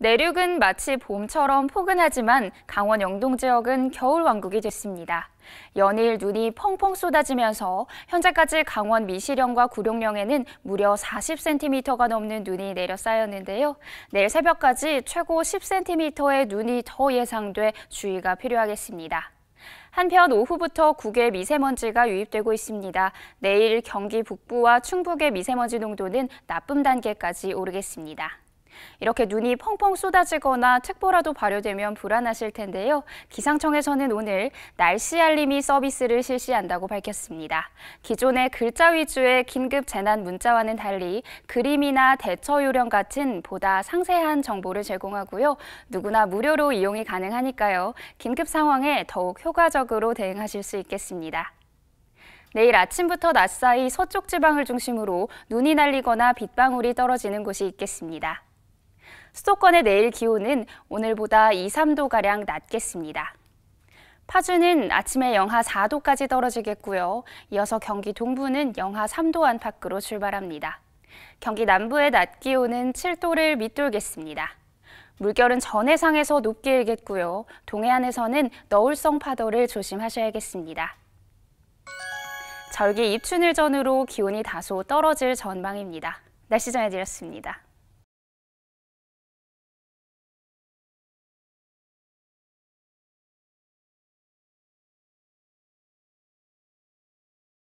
내륙은 마치 봄처럼 포근하지만 강원 영동 지역은 겨울 왕국이 됐습니다. 연일 눈이 펑펑 쏟아지면서 현재까지 강원 미시령과 구룡령에는 무려 40cm가 넘는 눈이 내려 쌓였는데요. 내일 새벽까지 최고 10cm의 눈이 더 예상돼 주의가 필요하겠습니다. 한편 오후부터 국외 미세먼지가 유입되고 있습니다. 내일 경기 북부와 충북의 미세먼지 농도는 나쁨 단계까지 오르겠습니다. 이렇게 눈이 펑펑 쏟아지거나 특보라도 발효되면 불안하실 텐데요. 기상청에서는 오늘 날씨 알림이 서비스를 실시한다고 밝혔습니다. 기존의 글자 위주의 긴급 재난 문자와는 달리 그림이나 대처 요령 같은 보다 상세한 정보를 제공하고요. 누구나 무료로 이용이 가능하니까요. 긴급 상황에 더욱 효과적으로 대응하실 수 있겠습니다. 내일 아침부터 낮사이 서쪽 지방을 중심으로 눈이 날리거나 빗방울이 떨어지는 곳이 있겠습니다. 수도권의 내일 기온은 오늘보다 2, 3도가량 낮겠습니다. 파주는 아침에 영하 4도까지 떨어지겠고요. 이어서 경기 동부는 영하 3도 안팎으로 출발합니다. 경기 남부의 낮 기온은 7도를 밑돌겠습니다. 물결은 전해상에서 높게 일겠고요. 동해안에서는 너울성 파도를 조심하셔야겠습니다. 절기 입춘을 전후로 기온이 다소 떨어질 전망입니다. 날씨 전해드렸습니다.